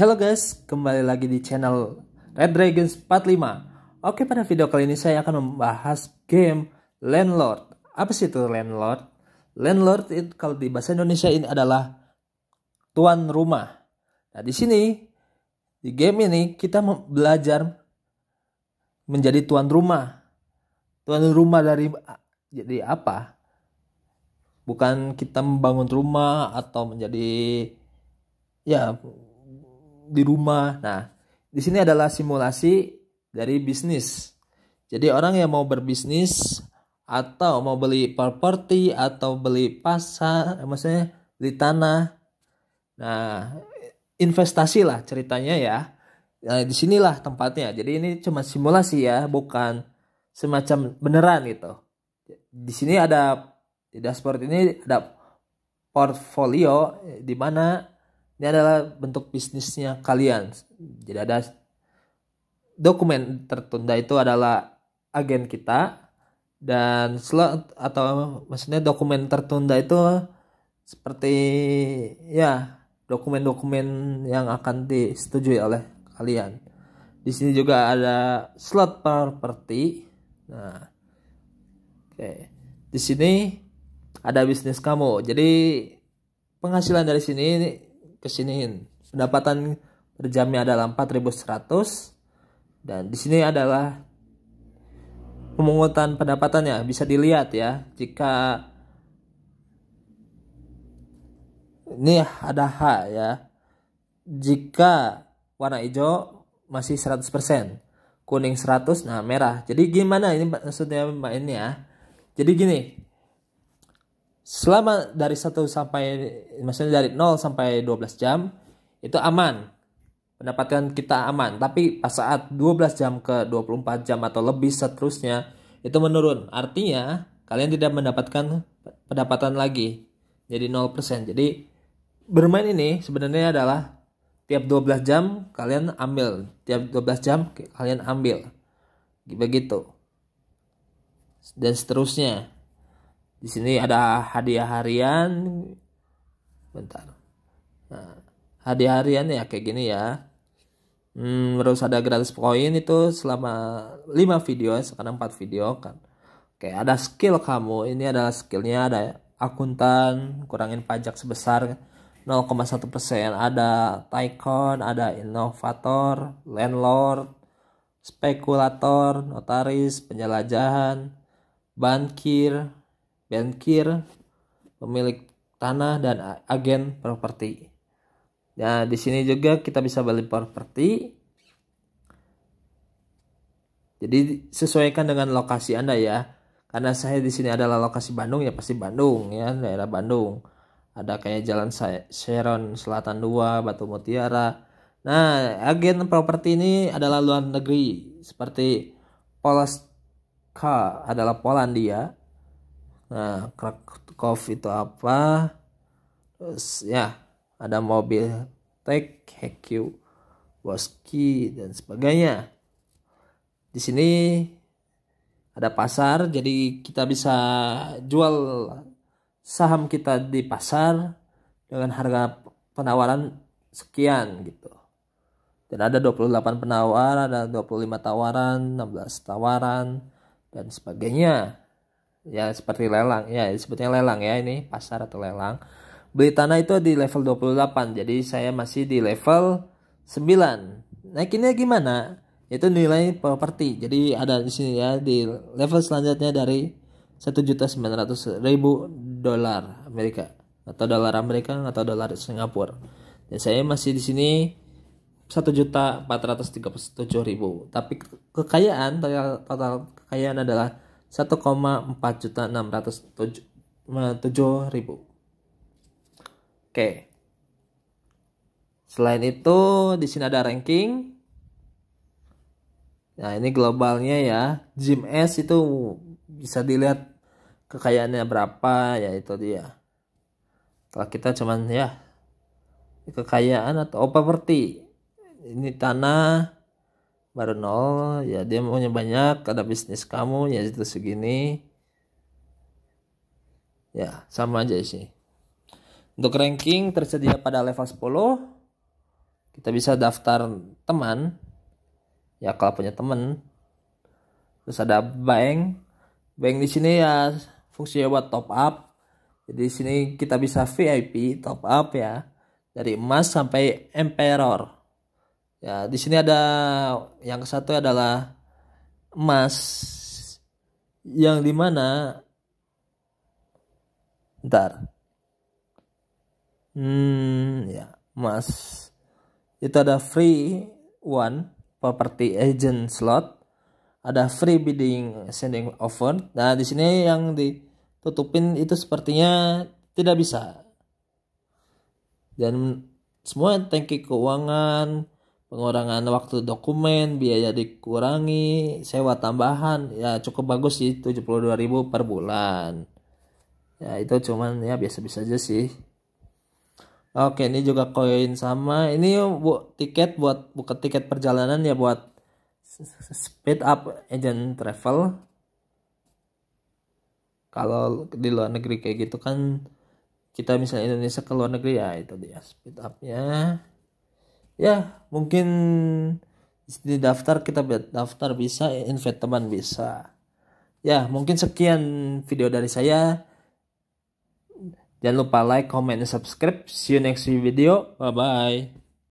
Halo guys, kembali lagi di channel Red Dragons 45 Oke pada video kali ini saya akan membahas game Landlord Apa sih itu Landlord? Landlord itu kalau di bahasa Indonesia ini adalah tuan rumah Nah di sini, di game ini kita belajar menjadi tuan rumah Tuan rumah dari jadi apa? Bukan kita membangun rumah atau menjadi ya di rumah. Nah, di sini adalah simulasi dari bisnis. Jadi orang yang mau berbisnis atau mau beli properti atau beli pasar, maksudnya beli tanah. Nah, investasi lah ceritanya ya. Nah, sinilah tempatnya. Jadi ini cuma simulasi ya, bukan semacam beneran gitu. Di sini ada di dashboard ini ada portfolio di mana ini adalah bentuk bisnisnya kalian. Jadi ada dokumen tertunda itu adalah agen kita dan slot atau maksudnya dokumen tertunda itu seperti ya dokumen-dokumen yang akan disetujui oleh kalian. Di sini juga ada slot properti. Nah, oke. Okay. Di sini ada bisnis kamu. Jadi penghasilan dari sini kesiniin. Pendapatan per jamnya adalah 4.100 dan di sini adalah pemungutan pendapatannya bisa dilihat ya jika ini ada H ya jika warna hijau masih 100% kuning 100 nah merah jadi gimana ini maksudnya mbak ya jadi gini selama dari satu sampai maksudnya dari 0 sampai 12 jam itu aman. Pendapatan kita aman, tapi pas saat 12 jam ke 24 jam atau lebih seterusnya itu menurun. Artinya kalian tidak mendapatkan pendapatan lagi. Jadi 0%. Jadi bermain ini sebenarnya adalah tiap 12 jam kalian ambil, tiap 12 jam kalian ambil. Begitu. Dan seterusnya. Di sini ada hadiah harian. Bentar. Nah, hadiah harian ya kayak gini ya. Hmm, terus ada gratis poin itu selama 5 video sekarang 4 video kan. Oke, ada skill kamu. Ini adalah skillnya ada akuntan, kurangin pajak sebesar 0,1 persen, ada tycoon, ada inovator, landlord, spekulator, notaris, penjelajahan, bankir, bankir, pemilik tanah dan agen properti. Nah, di sini juga kita bisa beli properti. Jadi sesuaikan dengan lokasi Anda ya. Karena saya di sini adalah lokasi Bandung ya pasti Bandung ya, daerah Bandung. Ada kayak Jalan Seron Selatan 2, Batu Mutiara. Nah, agen properti ini adalah luar negeri seperti Polska adalah Polandia, Nah, Krakow itu apa? Terus ya, ada mobil tech, HQ, Woski dan sebagainya. Di sini ada pasar, jadi kita bisa jual saham kita di pasar dengan harga penawaran sekian gitu. Dan ada 28 penawaran ada 25 tawaran, 16 tawaran dan sebagainya ya seperti lelang ya sebetulnya lelang ya ini pasar atau lelang beli tanah itu di level 28 jadi saya masih di level 9 naikinnya gimana itu nilai properti jadi ada di sini ya di level selanjutnya dari ribu dolar Amerika atau dolar Amerika atau dolar Singapura dan saya masih di sini ribu tapi kekayaan total kekayaan adalah 1,4 juta 607 ribu. Oke. Selain itu di sini ada ranking. Nah ini globalnya ya. Jim S itu bisa dilihat kekayaannya berapa ya itu dia. Kalau kita cuman ya kekayaan atau oh, properti ini tanah baru nol ya dia maunya banyak ada bisnis kamu ya itu segini ya sama aja sih untuk ranking tersedia pada level 10 kita bisa daftar teman ya kalau punya teman terus ada bank bank di sini ya fungsinya buat top up jadi di sini kita bisa VIP top up ya dari emas sampai emperor Ya, di sini ada yang satu adalah emas yang dimana ntar hmm ya emas itu ada free one property agent slot ada free bidding sending offer nah di sini yang ditutupin itu sepertinya tidak bisa dan semua tanki keuangan pengurangan waktu dokumen, biaya dikurangi, sewa tambahan, ya cukup bagus sih 72.000 per bulan. Ya itu cuman ya biasa-biasa aja sih. Oke, ini juga koin sama. Ini bu tiket buat buka tiket perjalanan ya buat speed up agent travel. Kalau di luar negeri kayak gitu kan kita misalnya Indonesia ke luar negeri ya itu dia speed upnya ya mungkin di daftar kita daftar bisa invite teman bisa ya mungkin sekian video dari saya jangan lupa like comment dan subscribe see you next video bye bye